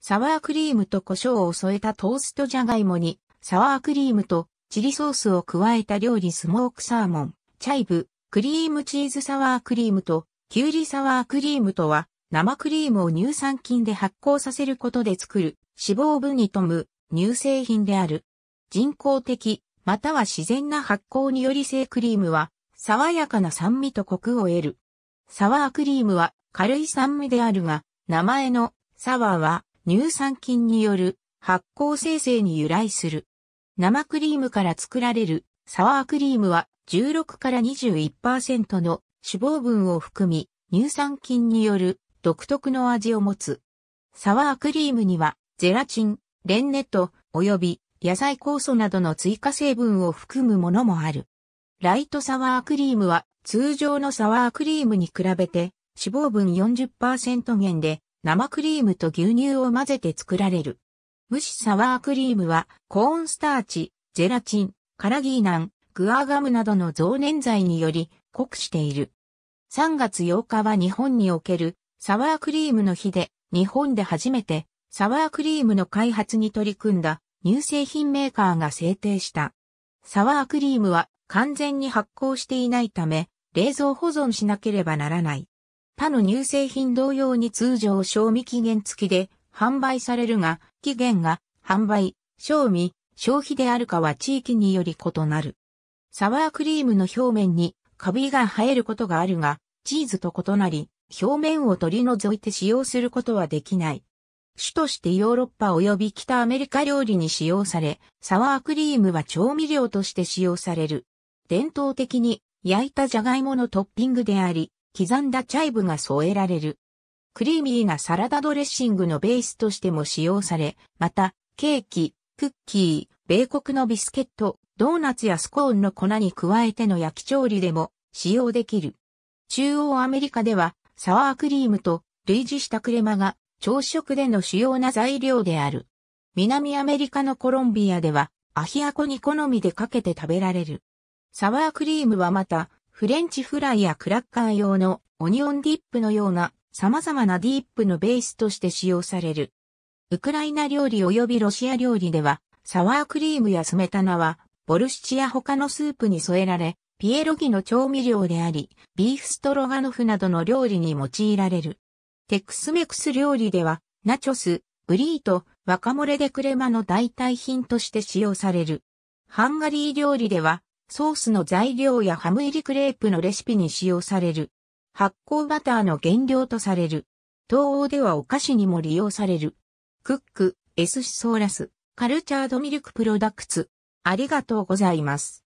サワークリームと胡椒を添えたトーストジャガイモに、サワークリームとチリソースを加えた料理スモークサーモン、チャイブ、クリームチーズサワークリームと、キュウリサワークリームとは、生クリームを乳酸菌で発酵させることで作る、脂肪分に富む乳製品である。人工的、または自然な発酵により製クリームは、爽やかな酸味とコクを得る。サワークリームは軽い酸味であるが、名前のサワーは乳酸菌による発酵生成に由来する。生クリームから作られるサワークリームは16から21%の脂肪分を含み乳酸菌による独特の味を持つ。サワークリームにはゼラチン、レンネと及び野菜酵素などの追加成分を含むものもある。ライトサワークリームは通常のサワークリームに比べて脂肪分40%減で生クリームと牛乳を混ぜて作られる。蒸しサワークリームは、コーンスターチ、ゼラチン、カラギーナン、グアガムなどの増粘剤により濃くしている。3月8日は日本におけるサワークリームの日で、日本で初めてサワークリームの開発に取り組んだ乳製品メーカーが制定した。サワークリームは完全に発酵していないため、冷蔵保存しなければならない。他の乳製品同様に通常賞味期限付きで販売されるが、期限が販売、賞味、消費であるかは地域により異なる。サワークリームの表面にカビが生えることがあるが、チーズと異なり、表面を取り除いて使用することはできない。主としてヨーロッパ及び北アメリカ料理に使用され、サワークリームは調味料として使用される。伝統的に焼いたジャガイモのトッピングであり、刻んだチャイブが添えられる。クリーミーなサラダドレッシングのベースとしても使用され、また、ケーキ、クッキー、米国のビスケット、ドーナツやスコーンの粉に加えての焼き調理でも使用できる。中央アメリカでは、サワークリームと類似したクレマが朝食での主要な材料である。南アメリカのコロンビアでは、アヒアコに好みでかけて食べられる。サワークリームはまた、フレンチフライやクラッカー用のオニオンディップのような様々なディップのベースとして使用される。ウクライナ料理及びロシア料理では、サワークリームやスメタナは、ボルシチや他のスープに添えられ、ピエロギの調味料であり、ビーフストロガノフなどの料理に用いられる。テックスメクス料理では、ナチョス、ブリート、ワカモレデクレマの代替品として使用される。ハンガリー料理では、ソースの材料やハム入りクレープのレシピに使用される。発酵バターの原料とされる。東欧ではお菓子にも利用される。クック、エスシソーラス、カルチャードミルクプロダクツ。ありがとうございます。